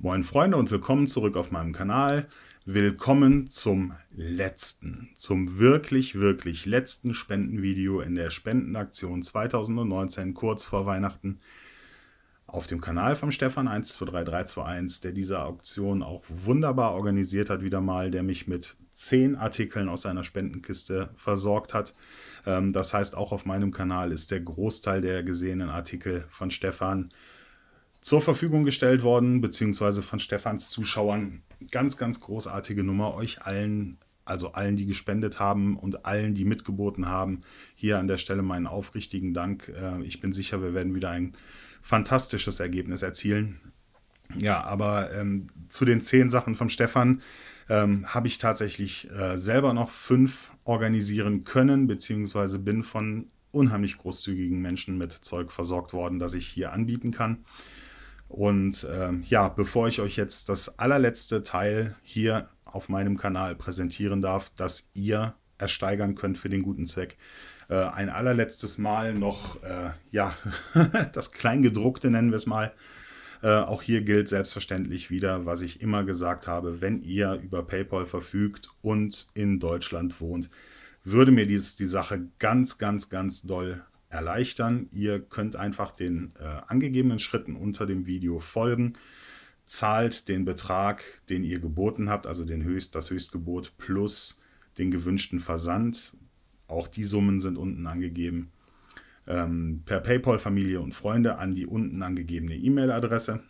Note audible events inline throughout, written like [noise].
Moin Freunde und willkommen zurück auf meinem Kanal. Willkommen zum letzten, zum wirklich, wirklich letzten Spendenvideo in der Spendenaktion 2019, kurz vor Weihnachten, auf dem Kanal von Stefan 123321, der diese Auktion auch wunderbar organisiert hat, wieder mal, der mich mit zehn Artikeln aus seiner Spendenkiste versorgt hat. Ähm, das heißt, auch auf meinem Kanal ist der Großteil der gesehenen Artikel von Stefan zur Verfügung gestellt worden, beziehungsweise von Stefans Zuschauern. Ganz, ganz großartige Nummer. Euch allen, also allen, die gespendet haben und allen, die mitgeboten haben, hier an der Stelle meinen aufrichtigen Dank. Äh, ich bin sicher, wir werden wieder ein fantastisches Ergebnis erzielen. Ja, aber ähm, zu den zehn Sachen von Stefan ähm, habe ich tatsächlich äh, selber noch fünf organisieren können, beziehungsweise bin von unheimlich großzügigen Menschen mit Zeug versorgt worden, das ich hier anbieten kann. Und äh, ja, bevor ich euch jetzt das allerletzte Teil hier auf meinem Kanal präsentieren darf, das ihr ersteigern könnt für den guten Zweck, äh, ein allerletztes Mal noch, äh, ja, [laughs] das Kleingedruckte nennen wir es mal. Äh, auch hier gilt selbstverständlich wieder, was ich immer gesagt habe, wenn ihr über PayPal verfügt und in Deutschland wohnt, würde mir dies, die Sache ganz, ganz, ganz doll erleichtern. Ihr könnt einfach den äh, angegebenen Schritten unter dem Video folgen, zahlt den Betrag, den ihr geboten habt, also den Höchst, das Höchstgebot plus den gewünschten Versand. Auch die Summen sind unten angegeben. Ähm, per PayPal Familie und Freunde an die unten angegebene E-Mail-Adresse.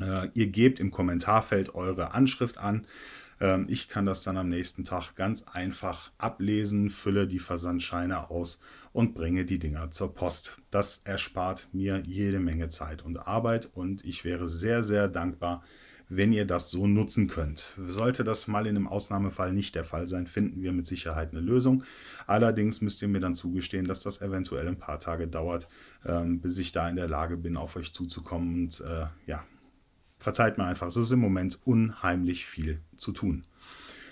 Äh, ihr gebt im Kommentarfeld eure Anschrift an ähm, ich kann das dann am nächsten Tag ganz einfach ablesen, fülle die Versandscheine aus und bringe die Dinger zur Post. Das erspart mir jede Menge Zeit und Arbeit und ich wäre sehr, sehr dankbar, wenn ihr das so nutzen könnt. Sollte das mal in einem Ausnahmefall nicht der Fall sein, finden wir mit Sicherheit eine Lösung. Allerdings müsst ihr mir dann zugestehen, dass das eventuell ein paar Tage dauert, ähm, bis ich da in der Lage bin, auf euch zuzukommen und äh, ja, Verzeiht mir einfach, es ist im Moment unheimlich viel zu tun.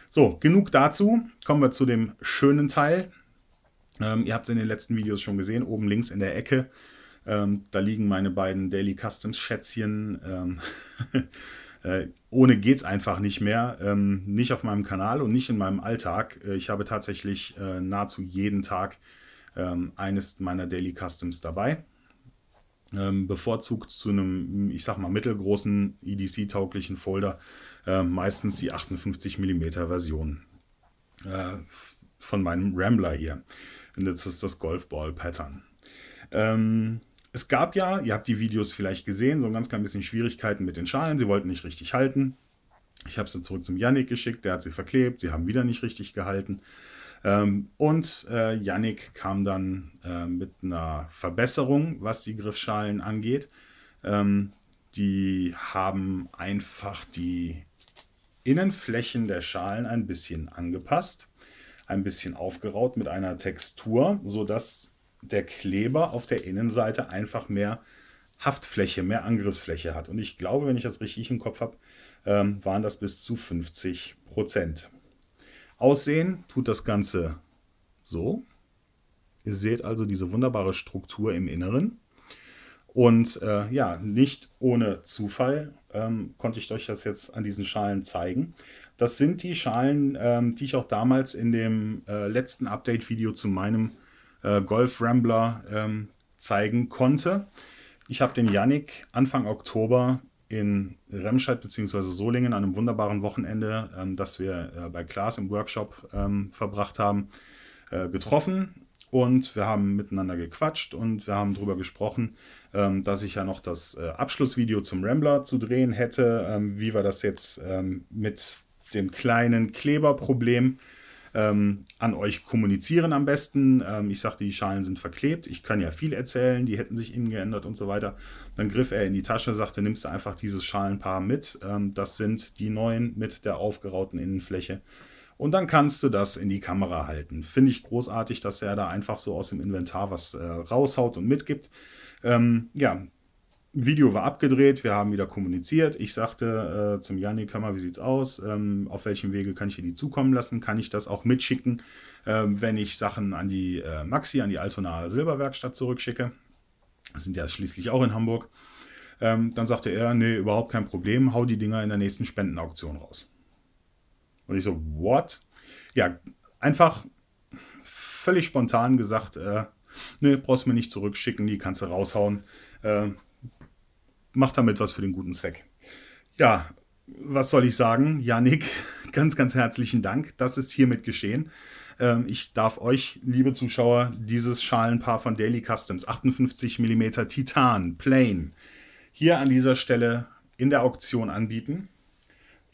So, genug dazu. Kommen wir zu dem schönen Teil. Ähm, ihr habt es in den letzten Videos schon gesehen, oben links in der Ecke. Ähm, da liegen meine beiden Daily Customs Schätzchen. Ähm, [laughs] äh, ohne geht's einfach nicht mehr. Ähm, nicht auf meinem Kanal und nicht in meinem Alltag. Äh, ich habe tatsächlich äh, nahezu jeden Tag ähm, eines meiner Daily Customs dabei ähm, bevorzugt zu einem, ich sag mal, mittelgroßen EDC-tauglichen Folder, äh, meistens die 58 mm Version äh, von meinem Rambler hier. Und das ist das Golfball-Pattern. Ähm, es gab ja, ihr habt die Videos vielleicht gesehen, so ein ganz klein bisschen Schwierigkeiten mit den Schalen. Sie wollten nicht richtig halten. Ich habe sie zurück zum Yannick geschickt, der hat sie verklebt. Sie haben wieder nicht richtig gehalten. Ähm, und äh, Yannick kam dann äh, mit einer Verbesserung, was die Griffschalen angeht. Ähm, die haben einfach die Innenflächen der Schalen ein bisschen angepasst, ein bisschen aufgeraut mit einer Textur, sodass der Kleber auf der Innenseite einfach mehr Haftfläche, mehr Angriffsfläche hat. Und ich glaube, wenn ich das richtig im Kopf habe, ähm, waren das bis zu 50 Prozent. Aussehen tut das Ganze so. Ihr seht also diese wunderbare Struktur im Inneren. Und äh, ja, nicht ohne Zufall ähm, konnte ich euch das jetzt an diesen Schalen zeigen. Das sind die Schalen, ähm, die ich auch damals in dem äh, letzten Update-Video zu meinem äh, Golf Rambler ähm, zeigen konnte. Ich habe den Yannick Anfang Oktober in Remscheid bzw. Solingen an einem wunderbaren Wochenende, ähm, das wir äh, bei Klaas im Workshop ähm, verbracht haben, äh, getroffen. Und wir haben miteinander gequatscht und wir haben darüber gesprochen, ähm, dass ich ja noch das äh, Abschlussvideo zum Rambler zu drehen hätte, ähm, wie wir das jetzt ähm, mit dem kleinen Kleberproblem äh, ähm, an euch kommunizieren am besten. Ähm, ich sagte, die Schalen sind verklebt. Ich kann ja viel erzählen, die hätten sich innen geändert und so weiter. Dann griff er in die Tasche, sagte, nimmst du einfach dieses Schalenpaar mit. Ähm, das sind die neuen mit der aufgerauten Innenfläche. Und dann kannst du das in die Kamera halten. Finde ich großartig, dass er da einfach so aus dem Inventar was äh, raushaut und mitgibt. Ähm, ja, Video war abgedreht, wir haben wieder kommuniziert. Ich sagte äh, zum Janik, hör mal, wie sieht's aus? Ähm, auf welchem Wege kann ich dir die zukommen lassen? Kann ich das auch mitschicken, ähm, wenn ich Sachen an die äh, Maxi, an die Altonaer Silberwerkstatt zurückschicke? Das sind ja schließlich auch in Hamburg. Ähm, dann sagte er, nee, überhaupt kein Problem, hau die Dinger in der nächsten Spendenauktion raus. Und ich so, what? Ja, einfach völlig spontan gesagt, äh, nee, brauchst du mir nicht zurückschicken, die kannst du raushauen. Äh, macht damit was für den guten Zweck. Ja, was soll ich sagen? Janik, [laughs] ganz, ganz herzlichen Dank. Das ist hiermit geschehen. Ähm, ich darf euch, liebe Zuschauer, dieses Schalenpaar von Daily Customs 58 mm Titan Plain hier an dieser Stelle in der Auktion anbieten.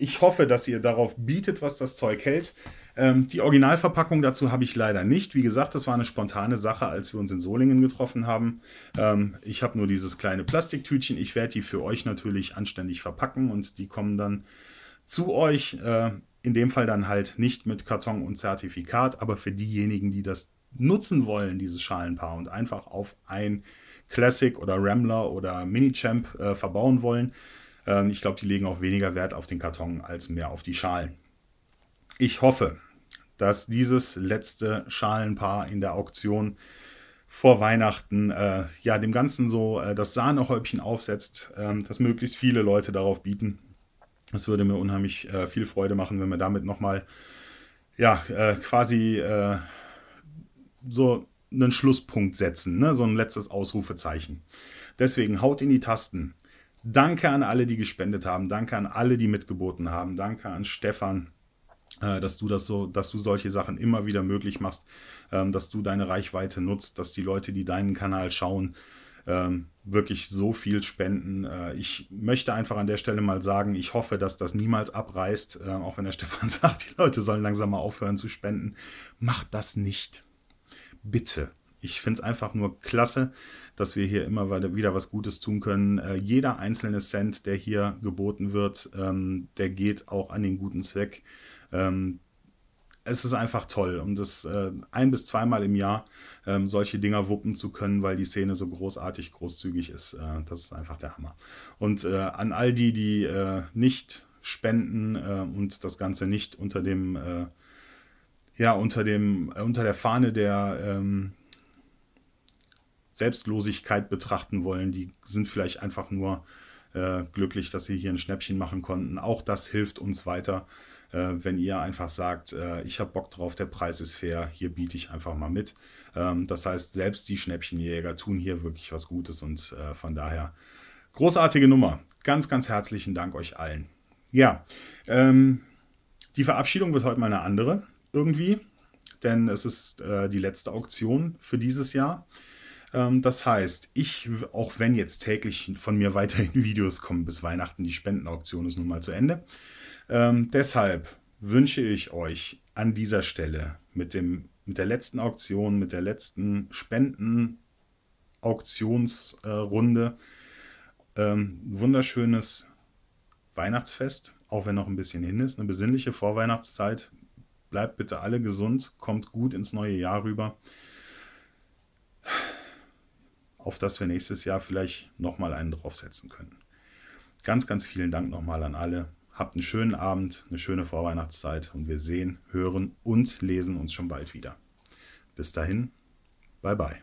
Ich hoffe, dass ihr darauf bietet, was das Zeug hält. Ähm, die Originalverpackung dazu habe ich leider nicht. Wie gesagt, das war eine spontane Sache, als wir uns in Solingen getroffen haben. Ähm, ich habe nur dieses kleine Plastiktütchen. Ich werde die für euch natürlich anständig verpacken und die kommen dann zu euch. Äh, in dem Fall dann halt nicht mit Karton und Zertifikat, aber für diejenigen, die das nutzen wollen, dieses Schalenpaar und einfach auf ein Classic oder Rambler oder Minichamp äh, verbauen wollen, ähm, ich glaube, die legen auch weniger Wert auf den Karton als mehr auf die Schalen. Ich hoffe, dass dieses letzte Schalenpaar in der Auktion vor Weihnachten äh, ja dem Ganzen so äh, das Sahnehäubchen aufsetzt, äh, dass möglichst viele Leute darauf bieten. Es würde mir unheimlich äh, viel Freude machen, wenn wir damit nochmal ja, äh, quasi äh, so einen Schlusspunkt setzen, ne? so ein letztes Ausrufezeichen. Deswegen haut in die Tasten. Danke an alle, die gespendet haben. Danke an alle, die mitgeboten haben. Danke an Stefan, äh, dass du das so, dass du solche Sachen immer wieder möglich machst, ähm, dass du deine Reichweite nutzt, dass die Leute, die deinen Kanal schauen, ähm, wirklich so viel spenden. Äh, ich möchte einfach an der Stelle mal sagen, ich hoffe, dass das niemals abreißt, äh, auch wenn der [laughs] Stefan sagt, die Leute sollen langsam mal aufhören zu spenden. Macht das nicht. Bitte ich finde es einfach nur klasse, dass wir hier immer wieder was Gutes tun können. Äh, jeder einzelne Cent, der hier geboten wird, ähm, der geht auch an den guten Zweck. Ähm, es ist einfach toll, um das äh, ein bis zweimal im Jahr ähm, solche Dinger wuppen zu können, weil die Szene so großartig, großzügig ist. Äh, das ist einfach der Hammer. Und äh, an all die, die äh, nicht spenden äh, und das Ganze nicht unter dem ja, unter dem, äh, unter der Fahne der, ähm, Selbstlosigkeit betrachten wollen. Die sind vielleicht einfach nur äh, glücklich, dass sie hier ein Schnäppchen machen konnten. Auch das hilft uns weiter, äh, wenn ihr einfach sagt, äh, ich habe Bock drauf, der Preis ist fair, hier biete ich einfach mal mit. Ähm, das heißt, selbst die Schnäppchenjäger tun hier wirklich was Gutes und äh, von daher großartige Nummer. Ganz, ganz herzlichen Dank euch allen. Ja, ähm, die Verabschiedung wird heute mal eine andere irgendwie, denn es ist äh, die letzte Auktion für dieses Jahr. Ähm, das heißt, ich, auch wenn jetzt täglich von mir [laughs] weiterhin Videos kommen bis Weihnachten, die Spendenauktion ist nun mal zu Ende. Ähm, deshalb wünsche ich euch an dieser Stelle mit, dem, mit der letzten Auktion, mit der letzten Spendenauktionsrunde äh, ähm, wunderschönes Weihnachtsfest, auch wenn noch ein bisschen hin ist, eine besinnliche Vorweihnachtszeit. Bleibt bitte alle gesund, kommt gut ins neue Jahr rüber auf das wir nächstes Jahr vielleicht nochmal einen draufsetzen können. Ganz, ganz vielen Dank nochmal an alle. Habt einen schönen Abend, eine schöne Vorweihnachtszeit und wir sehen, hören und lesen uns schon bald wieder. Bis dahin, bye bye.